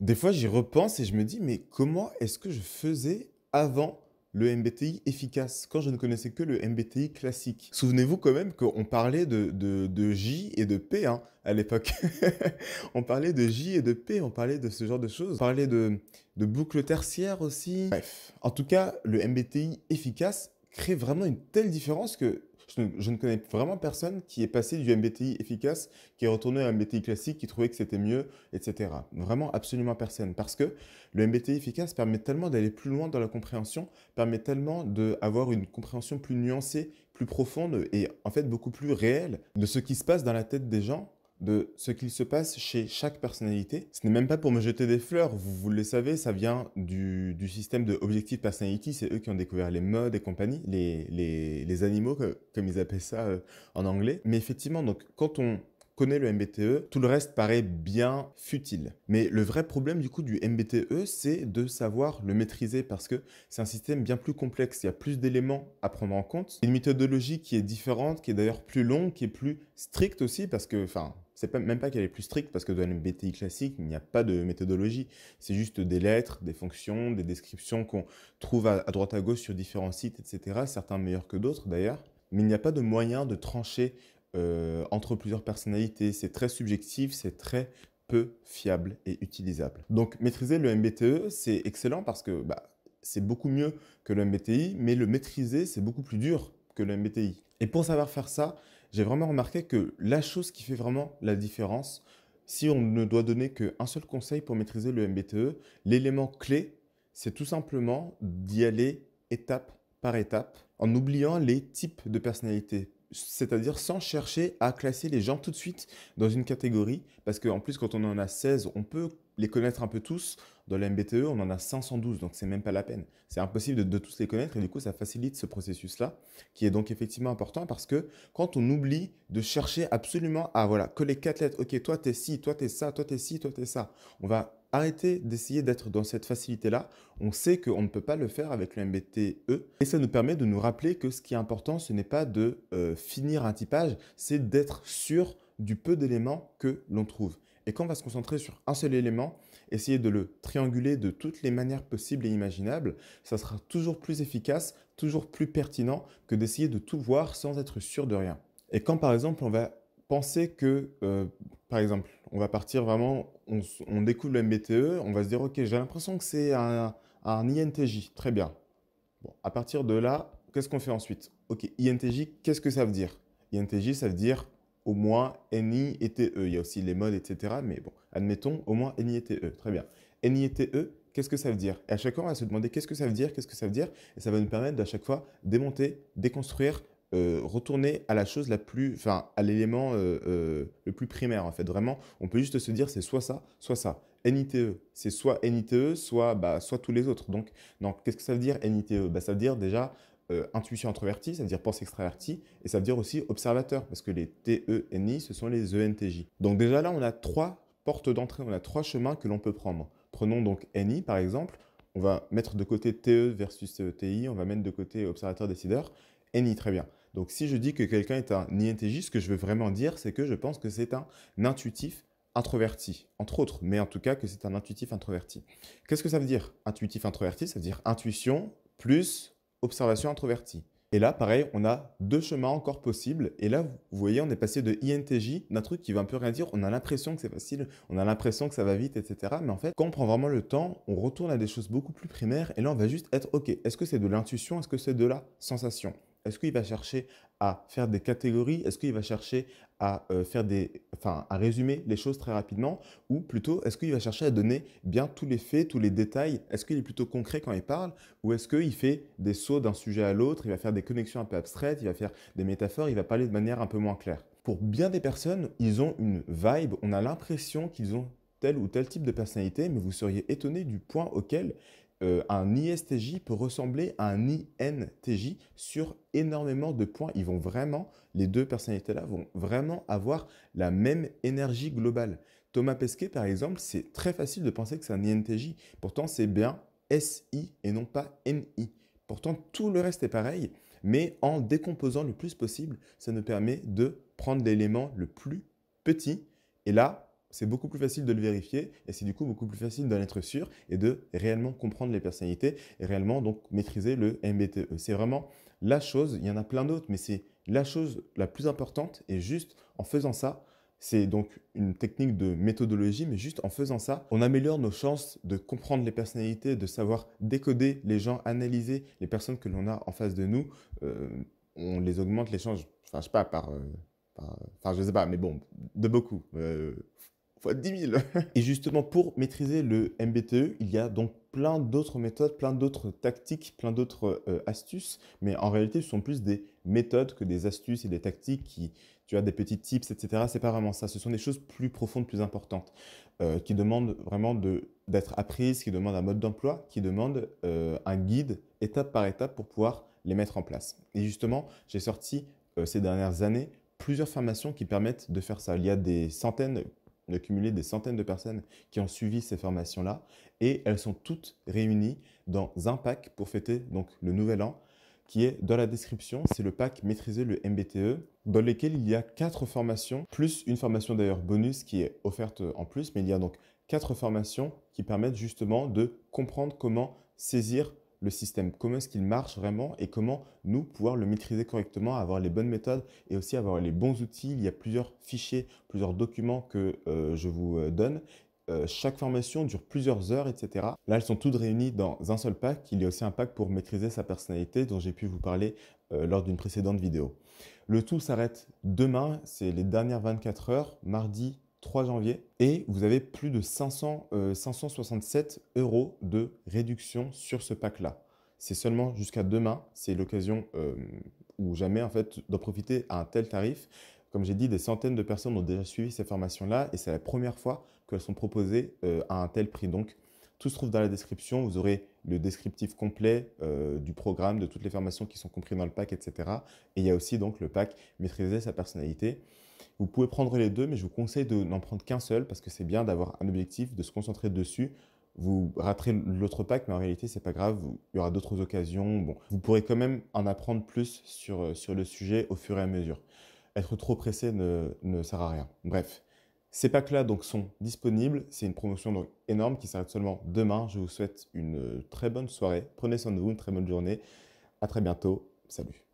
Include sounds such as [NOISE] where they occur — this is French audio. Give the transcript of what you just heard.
des fois, j'y repense et je me dis, mais comment est-ce que je faisais avant le MBTI efficace, quand je ne connaissais que le MBTI classique. Souvenez-vous quand même qu'on parlait de, J et de P hein, à l'époque. [LAUGHS] on parlait de J et de P, on parlait de ce genre de choses. On parlait de, de boucles tertiaires aussi. Bref, en tout cas, le MBTI efficace crée vraiment une telle différence que je ne, connais vraiment personne qui est passé du MBTI efficace, qui est retourné à un MBTI classique, qui trouvait que c'était mieux, etc. Vraiment, absolument personne. Parce que le MBTI efficace permet tellement d'aller plus loin dans la compréhension, permet tellement d'avoir une compréhension plus nuancée, plus profonde et en fait beaucoup plus réelle de ce qui se passe dans la tête des gens de ce qu'il se passe chez chaque personnalité. Ce n'est même pas pour me jeter des fleurs, vous, le savez, ça vient du, système de Objective Personality, c'est eux qui ont découvert les modes et compagnie, les, animaux, comme ils appellent ça euh, en anglais. Mais effectivement, donc quand on connaît le MBTE, tout le reste paraît bien futile. Mais le vrai problème du coup du MBTE, c'est de savoir le maîtriser parce que c'est un système bien plus complexe, il y a plus d'éléments à prendre en compte, une méthodologie qui est différente, qui est d'ailleurs plus longue, qui est plus stricte aussi parce que, enfin, c'est même pas qu'elle est plus stricte, parce que dans le MBTI classique, il n'y a pas de méthodologie. C'est juste des lettres, des fonctions, des descriptions qu'on trouve à, droite à gauche sur différents sites, etc. Certains meilleurs que d'autres d'ailleurs. Mais il n'y a pas de moyen de trancher euh, entre plusieurs personnalités. C'est très subjectif, c'est très peu fiable et utilisable. Donc maîtriser le MBTE, c'est excellent parce que bah, c'est beaucoup mieux que le MBTI, mais le maîtriser, c'est beaucoup plus dur que le MBTI. Et pour savoir faire ça, j'ai vraiment remarqué que la chose qui fait vraiment la différence, si on ne doit donner qu'un seul conseil pour maîtriser le MBTE, l'élément clé, c'est tout simplement d'y aller étape par étape en oubliant les types de personnalités c'est-à-dire sans chercher à classer les gens tout de suite dans une catégorie, parce qu'en plus quand on en a 16, on peut les connaître un peu tous. Dans la MBTE, on en a 512, donc c'est même pas la peine. C'est impossible de, tous les connaître et du coup ça facilite ce processus-là, qui est donc effectivement important parce que quand on oublie de chercher absolument à voilà, que les quatre lettres, ok, toi t'es ci, toi t'es ça, toi t'es ci, toi t'es ça, on va Arrêtez d'essayer d'être dans cette facilité-là. On sait qu'on ne peut pas le faire avec le MBTE. Et ça nous permet de nous rappeler que ce qui est important, ce n'est pas de euh, finir un typage, c'est d'être sûr du peu d'éléments que l'on trouve. Et quand on va se concentrer sur un seul élément, essayer de le trianguler de toutes les manières possibles et imaginables, ça sera toujours plus efficace, toujours plus pertinent que d'essayer de tout voir sans être sûr de rien. Et quand par exemple on va penser que, euh, par exemple, on va partir vraiment, on, on, découvre le MBTE, on va se dire, ok, j'ai l'impression que c'est un, un, INTJ, très bien. Bon, à partir de là, qu'est-ce qu'on fait ensuite Ok, INTJ, qu'est-ce que ça veut dire INTJ, ça veut dire au moins NI et TE. Il y a aussi les modes, etc. Mais bon, admettons au moins NI et TE, très bien. NI et TE, qu'est-ce que ça veut dire Et à chaque fois, on va se demander qu'est-ce que ça veut dire, qu'est-ce que ça veut dire, et ça va nous permettre à chaque fois démonter, déconstruire euh, retourner à la chose la plus, enfin, à l'élément euh, euh, le plus primaire en fait. Vraiment, on peut juste se dire c'est soit ça, soit ça. NITE, c'est soit NITE, soit, bah, soit tous les autres. Donc, donc qu'est-ce que ça veut dire NITE bah, Ça veut dire déjà intuition introvertie, ça veut dire pensée extraverti et ça veut dire aussi observateur, parce que les e ni ce sont les ENTJ. Donc déjà là, on a trois portes d'entrée, on a trois chemins que l'on peut prendre. Prenons donc NI par exemple, on va mettre de côté TE versus TI, e on va mettre de côté observateur décideur, ni, très bien. Donc si je dis que quelqu'un est un INTJ, ce que je veux vraiment dire, c'est que je pense que c'est un intuitif introverti, entre autres, mais en tout cas que c'est un intuitif introverti. Qu'est-ce que ça veut dire Intuitif introverti, ça veut dire intuition plus observation introvertie. Et là, pareil, on a deux chemins encore possibles. Et là, vous voyez, on est passé de INTJ, d'un truc qui va un peu rien dire. On a l'impression que c'est facile, on a l'impression que ça va vite, etc. Mais en fait, quand on prend vraiment le temps, on retourne à des choses beaucoup plus primaires. Et là, on va juste être OK. Est-ce que c'est de l'intuition Est-ce que c'est de la sensation est-ce qu'il va chercher à faire des catégories Est-ce qu'il va chercher à euh, faire des, enfin, à résumer les choses très rapidement Ou plutôt, est-ce qu'il va chercher à donner bien tous les faits, tous les détails Est-ce qu'il est plutôt concret quand il parle Ou est-ce qu'il fait des sauts d'un sujet à l'autre Il va faire des connexions un peu abstraites, il va faire des métaphores, il va parler de manière un peu moins claire. Pour bien des personnes, ils ont une vibe, on a l'impression qu'ils ont tel ou tel type de personnalité, mais vous seriez étonné du point auquel euh, un ISTJ peut ressembler à un INTJ sur énormément de points. Ils vont vraiment, les deux personnalités-là vont vraiment avoir la même énergie globale. Thomas Pesquet, par exemple, c'est très facile de penser que c'est un INTJ. Pourtant, c'est bien SI et non pas MI. Pourtant, tout le reste est pareil, mais en décomposant le plus possible, ça nous permet de prendre l'élément le plus petit. Et là, c'est beaucoup plus facile de le vérifier et c'est du coup beaucoup plus facile d'en être sûr et de réellement comprendre les personnalités et réellement donc maîtriser le MBTE. C'est vraiment la chose, il y en a plein d'autres, mais c'est la chose la plus importante et juste en faisant ça, c'est donc une technique de méthodologie, mais juste en faisant ça, on améliore nos chances de comprendre les personnalités, de savoir décoder les gens, analyser les personnes que l'on a en face de nous. Euh, on les augmente les chances, enfin je sais pas, par... Euh, enfin, je sais pas, mais bon, de beaucoup. Euh, fois 10 000. [LAUGHS] et justement, pour maîtriser le MBTE, il y a donc plein d'autres méthodes, plein d'autres tactiques, plein d'autres euh, astuces, mais en réalité, ce sont plus des méthodes que des astuces et des tactiques qui, tu as des petits tips, etc. C'est pas vraiment ça. Ce sont des choses plus profondes, plus importantes, euh, qui demandent vraiment d'être apprises, qui demandent un mode d'emploi, qui demandent euh, un guide étape par étape pour pouvoir les mettre en place. Et justement, j'ai sorti ces dernières années plusieurs formations qui permettent de faire ça. Il y a des centaines, on a cumulé des centaines de personnes qui ont suivi ces formations-là et elles sont toutes réunies dans un pack pour fêter donc le nouvel an qui est dans la description. C'est le pack Maîtriser le MBTE dans lequel il y a quatre formations plus une formation d'ailleurs bonus qui est offerte en plus. Mais il y a donc quatre formations qui permettent justement de comprendre comment saisir le système, comment est-ce qu'il marche vraiment et comment nous pouvoir le maîtriser correctement, avoir les bonnes méthodes et aussi avoir les bons outils. Il y a plusieurs fichiers, plusieurs documents que euh, je vous euh, donne. Euh, chaque formation dure plusieurs heures, etc. Là, elles sont toutes réunies dans un seul pack. Il y a aussi un pack pour maîtriser sa personnalité dont j'ai pu vous parler lors d'une précédente vidéo. Le tout s'arrête demain, c'est les dernières 24 heures, mardi 3 janvier et vous avez plus de 500, 567 euh, euros de réduction sur ce pack-là. C'est seulement jusqu'à demain, c'est l'occasion euh, ou jamais en fait d'en profiter à un tel tarif. Comme j'ai dit, des centaines de personnes ont déjà suivi ces formations-là et c'est la première fois qu'elles sont proposées euh, à un tel prix. Donc, tout se trouve dans la description. Vous aurez le descriptif complet euh, du programme, de toutes les formations qui sont comprises dans le pack, etc. Et il y a aussi donc le pack maîtriser sa personnalité. Vous pouvez prendre les deux, mais je vous conseille de n'en prendre qu'un seul parce que c'est bien d'avoir un objectif, de se concentrer dessus. Vous raterez l'autre pack, mais en réalité, c'est pas grave. Il y aura d'autres occasions. Bon, vous pourrez quand même en apprendre plus sur, sur le sujet au fur et à mesure. Être trop pressé ne sert à rien. Bref. Ces packs-là donc sont disponibles. C'est une promotion énorme qui s'arrête seulement demain. Je vous souhaite une euh, très bonne soirée. Prenez soin de vous, une très bonne journée. À très bientôt. Salut.